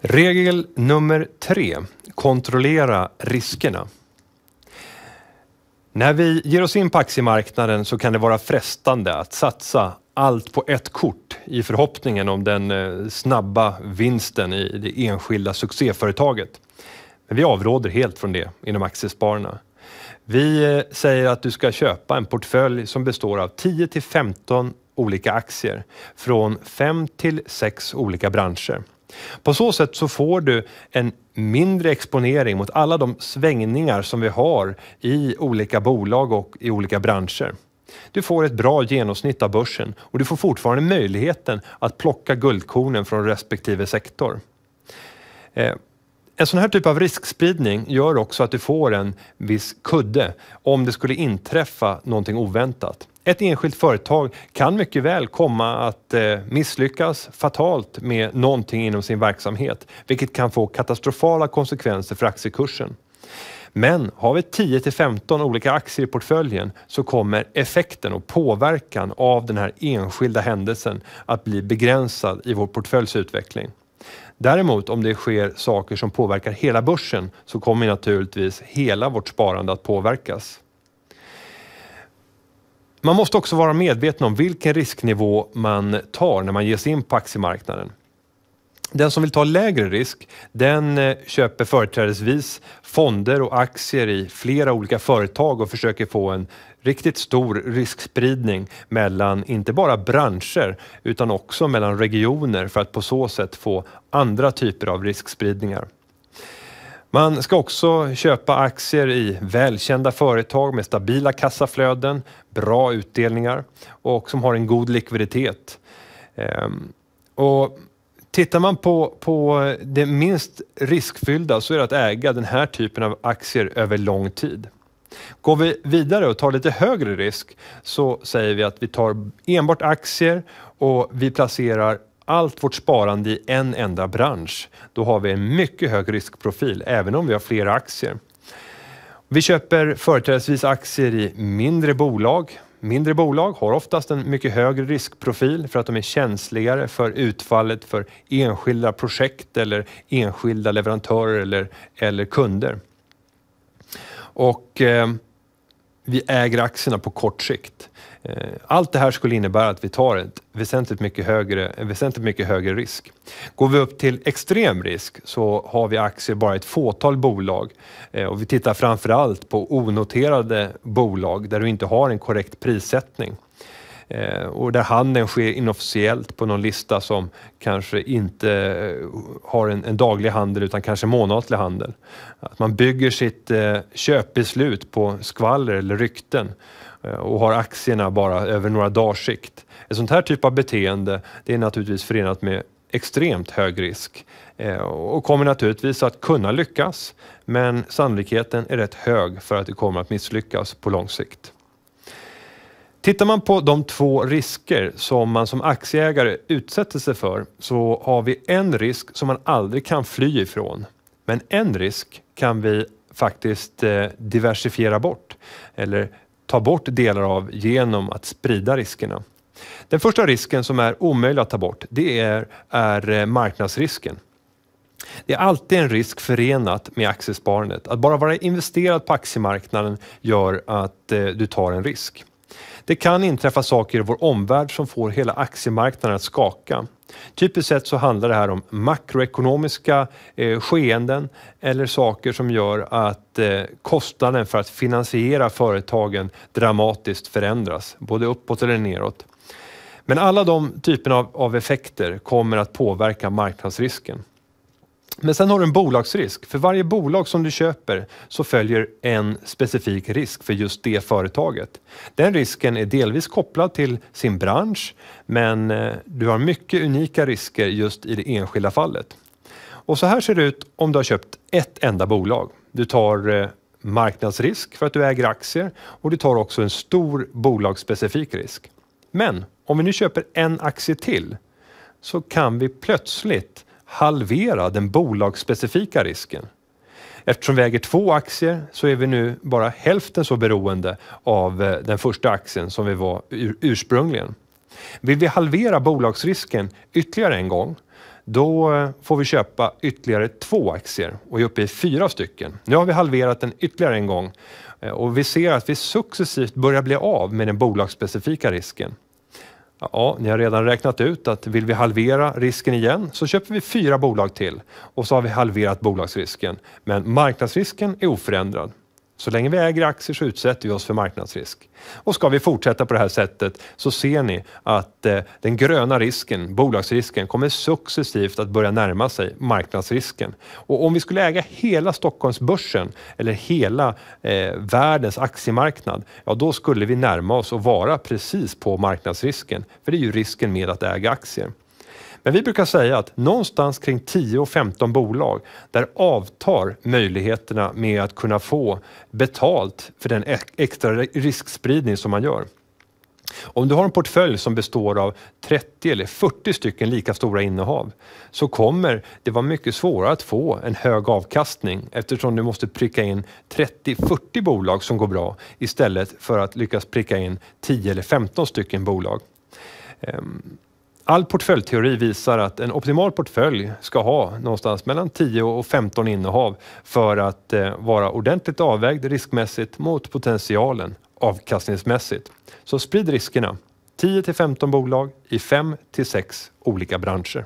Regel nummer tre. Kontrollera riskerna. När vi ger oss in på aktiemarknaden så kan det vara frestande att satsa allt på ett kort i förhoppningen om den eh, snabba vinsten i det enskilda succéföretaget. Men vi avråder helt från det inom Aktiespararna. Vi eh, säger att du ska köpa en portfölj som består av 10 till 15 olika aktier från 5 till 6 olika branscher. På så sätt så får du en mindre exponering mot alla de svängningar som vi har i olika bolag och i olika branscher. Du får ett bra genomsnitt av börsen och du får fortfarande möjligheten att plocka guldkornen från respektive sektor. Eh, en sån här typ av riskspridning gör också att du får en viss kudde om det skulle inträffa någonting oväntat. Ett enskilt företag kan mycket väl komma att eh, misslyckas fatalt med någonting inom sin verksamhet, vilket kan få katastrofala konsekvenser för aktiekursen. Men har vi 10 till 15 olika aktier i portföljen så kommer effekten och påverkan av den här enskilda händelsen att bli begränsad i vår portföljs utveckling. Däremot om det sker saker som påverkar hela börsen så kommer naturligtvis hela vårt sparande att påverkas. Man måste också vara medveten om vilken risknivå man tar när man ger sig in på aktiemarknaden. Den som vill ta lägre risk, den eh, köper företrädesvis fonder och aktier i flera olika företag och försöker få en riktigt stor riskspridning mellan inte bara branscher utan också mellan regioner för att på så sätt få andra typer av riskspridningar. Man ska också köpa aktier i välkända företag med stabila kassaflöden, bra utdelningar och som har en god likviditet. Ehm, och Tittar man på, på det minst riskfyllda så är det att äga den här typen av aktier över lång tid. Går vi vidare och tar lite högre risk så säger vi att vi tar enbart aktier och vi placerar allt vårt sparande i en enda bransch. Då har vi en mycket hög riskprofil även om vi har flera aktier. Vi köper företrädesvis aktier i mindre bolag Mindre bolag har oftast en mycket högre riskprofil för att de är känsligare för utfallet för enskilda projekt eller enskilda leverantörer eller, eller kunder. Och eh, vi äger aktierna på kort sikt. Eh, allt det här skulle innebära att vi tar ett väsentligt mycket högre, en väsentligt mycket högre risk. Går vi upp till extrem risk så har vi aktier bara i ett fåtal bolag eh, och vi tittar framförallt på onoterade bolag där du inte har en korrekt prissättning. Eh, och där handeln sker inofficiellt på någon lista som kanske inte eh, har en, en daglig handel utan kanske månatlig handel. Att man bygger sitt eh, köpbeslut på skvaller eller rykten och har aktierna bara över några dagars sikt. Ett sånt här typ av beteende det är naturligtvis förenat med extremt hög risk och kommer naturligtvis att kunna lyckas men sannolikheten är rätt hög för att det kommer att misslyckas på lång sikt. Tittar man på de två risker som man som aktieägare utsätter sig för så har vi en risk som man aldrig kan fly ifrån. Men en risk kan vi faktiskt eh, diversifiera bort eller ta bort delar av genom att sprida riskerna. Den första risken som är omöjlig att ta bort det är, är eh, marknadsrisken. Det är alltid en risk förenat med aktiesparandet. Att bara vara investerad på aktiemarknaden gör att eh, du tar en risk. Det kan inträffa saker i vår omvärld som får hela aktiemarknaden att skaka. Typiskt sett så handlar det här om makroekonomiska eh, skeenden eller saker som gör att eh, kostnaden för att finansiera företagen dramatiskt förändras, både uppåt eller neråt. Men alla de typerna av, av effekter kommer att påverka marknadsrisken. Men sen har du en bolagsrisk. För varje bolag som du köper så följer en specifik risk för just det företaget. Den risken är delvis kopplad till sin bransch men eh, du har mycket unika risker just i det enskilda fallet. Och så här ser det ut om du har köpt ett enda bolag. Du tar eh, marknadsrisk för att du äger aktier och du tar också en stor bolagsspecifik risk. Men om vi nu köper en aktie till så kan vi plötsligt halvera den bolagsspecifika risken. Eftersom vi äger två aktier så är vi nu bara hälften så beroende av eh, den första aktien som vi var ursprungligen. Vill vi halvera bolagsrisken ytterligare en gång då eh, får vi köpa ytterligare två aktier och är uppe i fyra stycken. Nu har vi halverat den ytterligare en gång eh, och vi ser att vi successivt börjar bli av med den bolagsspecifika risken. Ja, ni har redan räknat ut att vill vi halvera risken igen så köper vi fyra bolag till och så har vi halverat bolagsrisken. Men marknadsrisken är oförändrad. Så länge vi äger aktier så utsätter vi oss för marknadsrisk. Och ska vi fortsätta på det här sättet så ser ni att eh, den gröna risken, bolagsrisken, kommer successivt att börja närma sig marknadsrisken. Och om vi skulle äga hela Stockholmsbörsen eller hela eh, världens aktiemarknad, ja då skulle vi närma oss och vara precis på marknadsrisken. För det är ju risken med att äga aktier. Men vi brukar säga att någonstans kring 10 och 15 bolag, där avtar möjligheterna med att kunna få betalt för den extra riskspridning som man gör. Om du har en portfölj som består av 30 eller 40 stycken lika stora innehav så kommer det vara mycket svårare att få en hög avkastning eftersom du måste pricka in 30-40 bolag som går bra istället för att lyckas pricka in 10 eller 15 stycken bolag. Ehm, All portföljteori visar att en optimal portfölj ska ha någonstans mellan 10 och 15 innehav för att eh, vara ordentligt avvägd riskmässigt mot potentialen avkastningsmässigt. Så sprid riskerna. 10 till 15 bolag i 5 till 6 olika branscher.